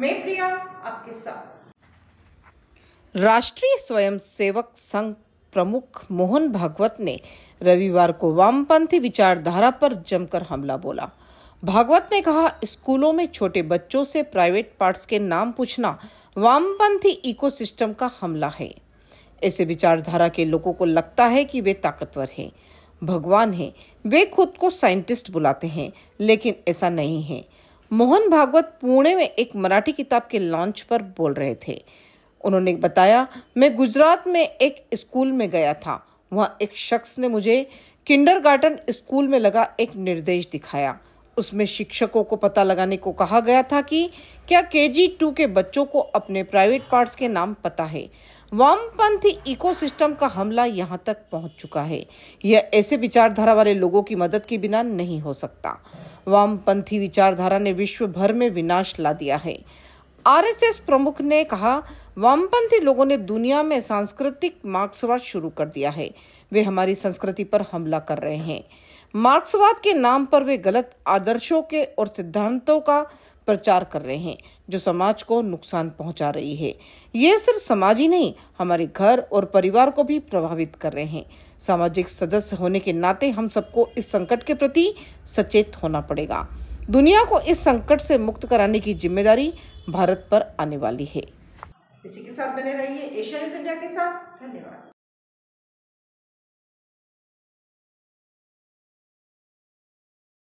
मैं प्रिया आपके साथ राष्ट्रीय स्वयंसेवक संघ प्रमुख मोहन भागवत ने रविवार को वामपंथी विचारधारा पर जमकर हमला बोला भागवत ने कहा स्कूलों में छोटे बच्चों से प्राइवेट पार्ट्स के नाम पूछना वामपंथी इकोसिस्टम का हमला है ऐसे विचारधारा के लोगों को लगता है कि वे ताकतवर हैं भगवान हैं वे खुद को साइंटिस्ट बुलाते हैं लेकिन ऐसा नहीं है मोहन भागवत पुणे में एक मराठी किताब के लॉन्च पर बोल रहे थे उन्होंने बताया मैं गुजरात में एक स्कूल में गया था वहाँ एक शख्स ने मुझे किंडर स्कूल में लगा एक निर्देश दिखाया उसमें शिक्षकों को पता लगाने को कहा गया था कि क्या के जी टू के बच्चों को अपने प्राइवेट पार्ट्स के नाम पता है वामपंथी इकोसिस्टम का हमला यहाँ तक पहुँच चुका है यह ऐसे विचारधारा वाले लोगों की मदद के बिना नहीं हो सकता वामपंथी विचारधारा ने विश्व भर में विनाश ला दिया है आरएसएस प्रमुख ने कहा वामपंथी लोगों ने दुनिया में सांस्कृतिक मार्क्सवाद शुरू कर दिया है वे हमारी संस्कृति पर हमला कर रहे हैं मार्क्सवाद के नाम पर वे गलत आदर्शों के और सिद्धांतों का प्रचार कर रहे हैं जो समाज को नुकसान पहुंचा रही है ये सिर्फ समाज ही नहीं हमारे घर और परिवार को भी प्रभावित कर रहे हैं सामाजिक सदस्य होने के नाते हम सबको इस संकट के प्रति सचेत होना पड़ेगा दुनिया को इस संकट से मुक्त कराने की जिम्मेदारी भारत पर आने वाली है इसी के साथ बने रहिए न्यूज इंडिया के साथ धन्यवाद